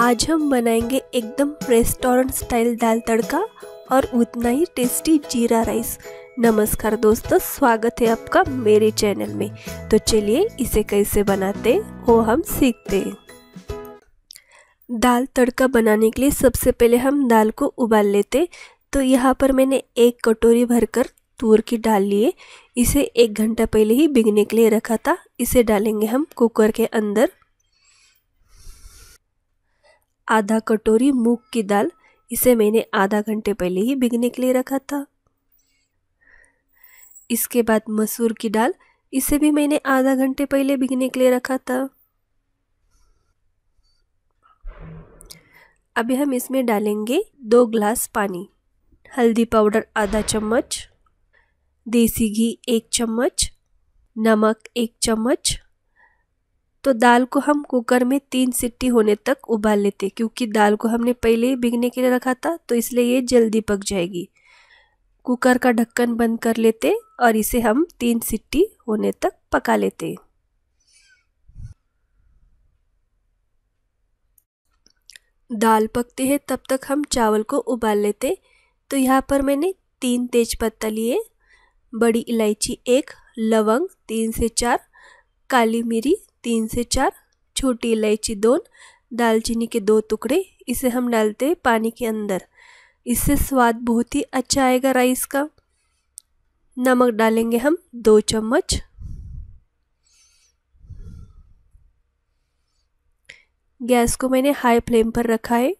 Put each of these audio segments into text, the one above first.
आज हम बनाएंगे एकदम रेस्टोरेंट स्टाइल दाल तड़का और उतना ही टेस्टी जीरा राइस नमस्कार दोस्तों स्वागत है आपका मेरे चैनल में तो चलिए इसे कैसे बनाते वो हम सीखते हैं दाल तड़का बनाने के लिए सबसे पहले हम दाल को उबाल लेते तो यहाँ पर मैंने एक कटोरी भरकर तूर की डाल लिए इसे एक घंटा पहले ही बिगने के लिए रखा था इसे डालेंगे हम कुकर के अंदर आधा कटोरी मूंग की दाल इसे मैंने आधा घंटे पहले ही भिगने के लिए रखा था इसके बाद मसूर की दाल इसे भी मैंने आधा घंटे पहले भिगने के लिए रखा था अभी हम इसमें डालेंगे दो ग्लास पानी हल्दी पाउडर आधा चम्मच देसी घी एक चम्मच नमक एक चम्मच तो दाल को हम कुकर में तीन सिट्टी होने तक उबाल लेते क्योंकि दाल को हमने पहले ही भिगने के लिए रखा था तो इसलिए ये जल्दी पक जाएगी कुकर का ढक्कन बंद कर लेते और इसे हम तीन सिट्टी होने तक पका लेते दाल पकते हैं तब तक हम चावल को उबाल लेते तो यहाँ पर मैंने तीन तेज पत्ता लिए बड़ी इलायची एक लवंग तीन से चार काली मिरी तीन से चार छोटी इलायची दोन दालचीनी के दो टुकड़े इसे हम डालते हैं पानी के अंदर इससे स्वाद बहुत ही अच्छा आएगा राइस का नमक डालेंगे हम दो चम्मच गैस को मैंने हाई फ्लेम पर रखा है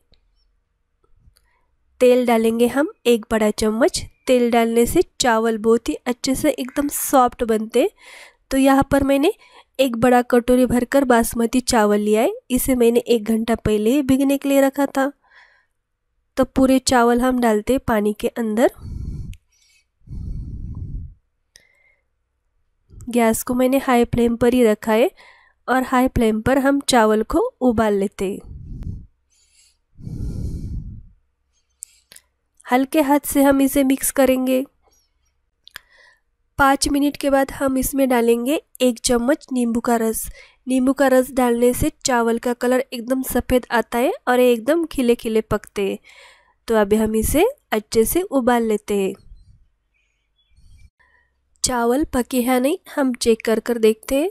तेल डालेंगे हम एक बड़ा चम्मच तेल डालने से चावल बहुत ही अच्छे से एकदम सॉफ्ट बनते तो यहाँ पर मैंने एक बड़ा कटोरी भरकर बासमती चावल लिया है इसे मैंने एक घंटा पहले ही भिगने के लिए रखा था तो पूरे चावल हम डालते पानी के अंदर गैस को मैंने हाई फ्लेम पर ही रखा है और हाई फ्लेम पर हम चावल को उबाल लेते हैं हल्के हाथ से हम इसे मिक्स करेंगे पाँच मिनट के बाद हम इसमें डालेंगे एक चम्मच नींबू का रस नींबू का रस डालने से चावल का कलर एकदम सफ़ेद आता है और ये एकदम खिले खिले पकते हैं तो अभी हम इसे अच्छे से उबाल लेते हैं चावल पके हैं नहीं हम चेक कर कर देखते हैं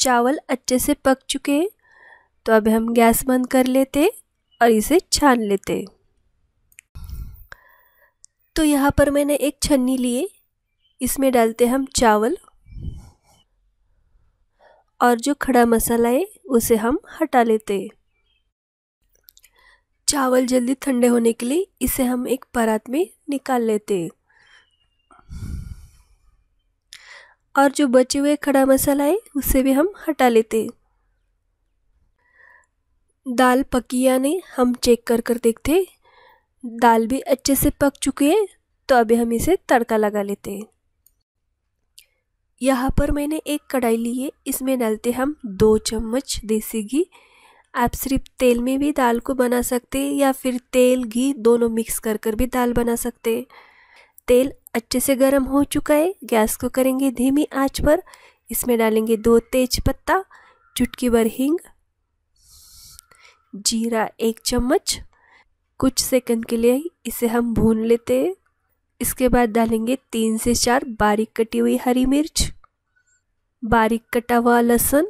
चावल अच्छे से पक चुके हैं तो अब हम गैस बंद कर लेते और इसे छान लेते तो यहाँ पर मैंने एक छन्नी लिए इसमें डालते हम चावल और जो खड़ा मसाला है उसे हम हटा लेते चावल जल्दी ठंडे होने के लिए इसे हम एक परात में निकाल लेते और जो बचे हुए खड़ा मसाला है उसे भी हम हटा लेते दाल पकी या नहीं हम चेक कर कर देखते दाल भी अच्छे से पक चुकी है तो अभी हम इसे तड़का लगा लेते हैं यहाँ पर मैंने एक कढ़ाई ली है इसमें डालते हम दो चम्मच देसी घी आप सिर्फ तेल में भी दाल को बना सकते हैं या फिर तेल घी दोनों मिक्स कर कर भी दाल बना सकते हैं तेल अच्छे से गर्म हो चुका है गैस को करेंगे धीमी आंच पर इसमें डालेंगे दो तेज पत्ता चुटकी भर हींग जीरा एक चम्मच कुछ सेकंड के लिए इसे हम भून लेते हैं इसके बाद डालेंगे तीन से चार बारीक कटी हुई हरी मिर्च बारीक कटा हुआ लहसुन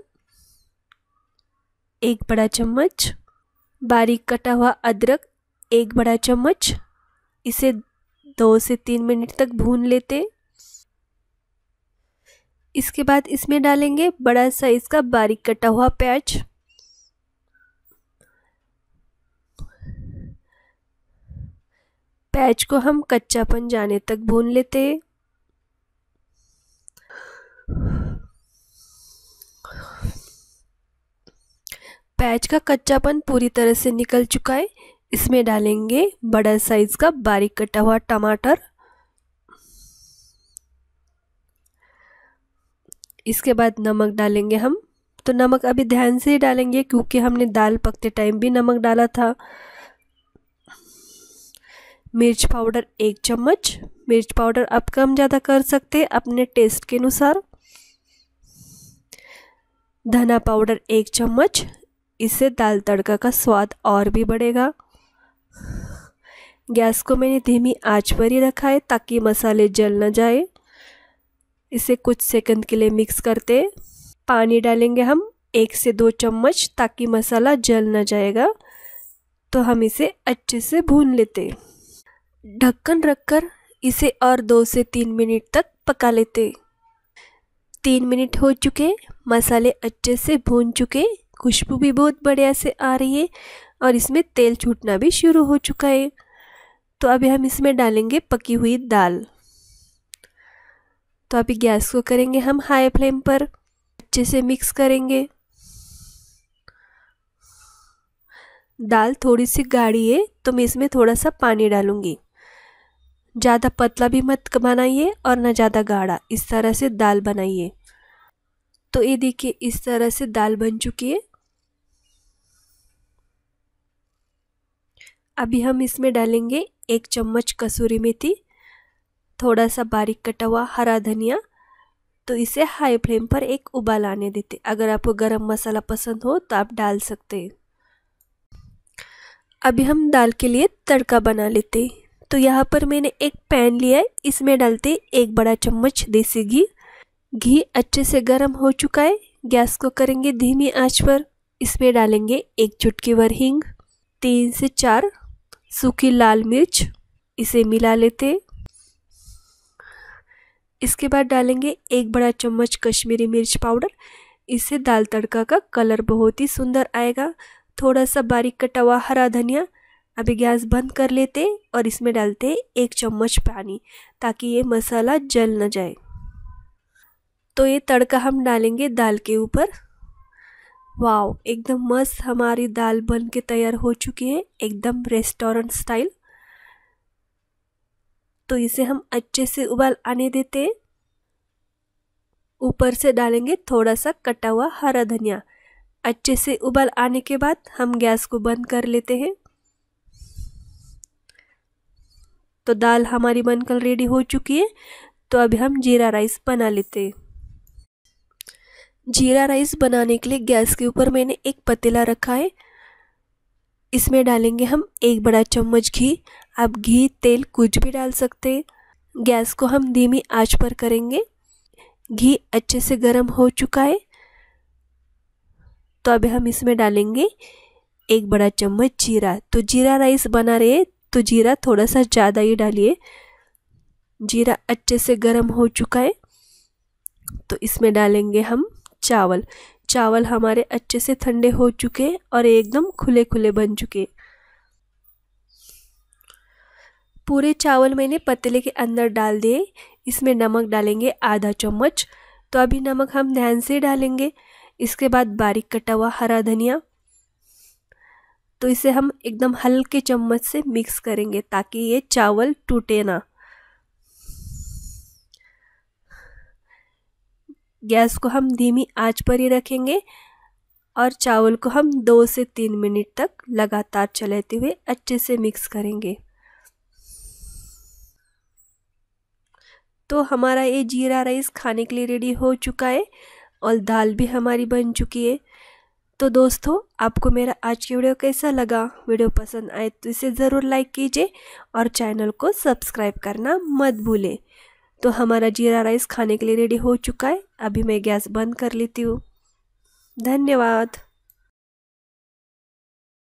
एक बड़ा चम्मच बारीक कटा हुआ अदरक एक बड़ा चम्मच इसे दो से तीन मिनट तक भून लेते इसके बाद इसमें डालेंगे बड़ा साइज़ का बारीक कटा हुआ प्याज पैच को हम कच्चापन जाने तक भून लेते पैच का कच्चापन पूरी तरह से निकल चुका है इसमें डालेंगे बड़ा साइज का बारीक कटा हुआ टमाटर इसके बाद नमक डालेंगे हम तो नमक अभी ध्यान से ही डालेंगे क्योंकि हमने दाल पकते टाइम भी नमक डाला था मिर्च पाउडर एक चम्मच मिर्च पाउडर आप कम ज़्यादा कर सकते हैं अपने टेस्ट के अनुसार धना पाउडर एक चम्मच इससे दाल तड़का का स्वाद और भी बढ़ेगा गैस को मैंने धीमी आंच पर ही रखा है ताकि मसाले जल ना जाए इसे कुछ सेकंड के लिए मिक्स करते पानी डालेंगे हम एक से दो चम्मच ताकि मसाला जल ना जाएगा तो हम इसे अच्छे से भून लेते हैं ढक्कन रखकर इसे और दो से तीन मिनट तक पका लेते तीन मिनट हो चुके मसाले अच्छे से भून चुके खुशबू भी बहुत बढ़िया से आ रही है और इसमें तेल छूटना भी शुरू हो चुका है तो अभी हम इसमें डालेंगे पकी हुई दाल तो अभी गैस को करेंगे हम हाई फ्लेम पर अच्छे से मिक्स करेंगे दाल थोड़ी सी गाढ़ी है तो मैं इसमें थोड़ा सा पानी डालूँगी ज़्यादा पतला भी मत बनाइए और ना ज़्यादा गाढ़ा इस तरह से दाल बनाइए तो ये देखिए इस तरह से दाल बन चुकी है अभी हम इसमें डालेंगे एक चम्मच कसूरी मेथी थोड़ा सा बारीक कटा हुआ हरा धनिया तो इसे हाई फ्लेम पर एक उबाल आने देते अगर आपको गरम मसाला पसंद हो तो आप डाल सकते हैं अभी हम दाल के लिए तड़का बना लेते हैं तो यहाँ पर मैंने एक पैन लिया है इसमें डालते एक बड़ा चम्मच देसी घी घी अच्छे से गर्म हो चुका है गैस को करेंगे धीमी आंच पर इसमें डालेंगे एक चुटकी भर हींग तीन से चार सूखी लाल मिर्च इसे मिला लेते इसके बाद डालेंगे एक बड़ा चम्मच कश्मीरी मिर्च पाउडर इससे दाल तड़का का कलर बहुत ही सुंदर आएगा थोड़ा सा बारीक कटा हुआ हरा धनिया अभी गैस बंद कर लेते और इसमें डालते एक चम्मच पानी ताकि ये मसाला जल ना जाए तो ये तड़का हम डालेंगे दाल के ऊपर वाओ एकदम मस्त हमारी दाल बन के तैयार हो चुकी है एकदम रेस्टोरेंट स्टाइल तो इसे हम अच्छे से उबाल आने देते हैं ऊपर से डालेंगे थोड़ा सा कटा हुआ हरा धनिया अच्छे से उबाल आने के बाद हम गैस को बंद कर लेते हैं तो दाल हमारी बनकर रेडी हो चुकी है तो अभी हम जीरा राइस बना लेते हैं जीरा राइस बनाने के लिए गैस के ऊपर मैंने एक पतीला रखा है इसमें डालेंगे हम एक बड़ा चम्मच घी आप घी तेल कुछ भी डाल सकते हैं गैस को हम धीमी आंच पर करेंगे घी अच्छे से गर्म हो चुका है तो अभी हम इसमें डालेंगे एक बड़ा चम्मच जीरा तो जीरा राइस बना रहे तो जीरा थोड़ा सा ज़्यादा ही डालिए जीरा अच्छे से गर्म हो चुका है तो इसमें डालेंगे हम चावल चावल हमारे अच्छे से ठंडे हो चुके और एकदम खुले खुले बन चुके पूरे चावल मैंने पतले के अंदर डाल दिए इसमें नमक डालेंगे आधा चम्मच तो अभी नमक हम ध्यान से डालेंगे इसके बाद बारीक कटा हुआ हरा धनिया तो इसे हम एकदम हल्के चम्मच से मिक्स करेंगे ताकि ये चावल टूटे ना गैस को हम धीमी आंच पर ही रखेंगे और चावल को हम दो से तीन मिनट तक लगातार चलाते हुए अच्छे से मिक्स करेंगे तो हमारा ये जीरा राइस खाने के लिए रेडी हो चुका है और दाल भी हमारी बन चुकी है तो दोस्तों आपको मेरा आज की वीडियो कैसा लगा वीडियो पसंद आए तो इसे ज़रूर लाइक कीजिए और चैनल को सब्सक्राइब करना मत भूलें तो हमारा जीरा राइस खाने के लिए रेडी हो चुका है अभी मैं गैस बंद कर लेती हूँ धन्यवाद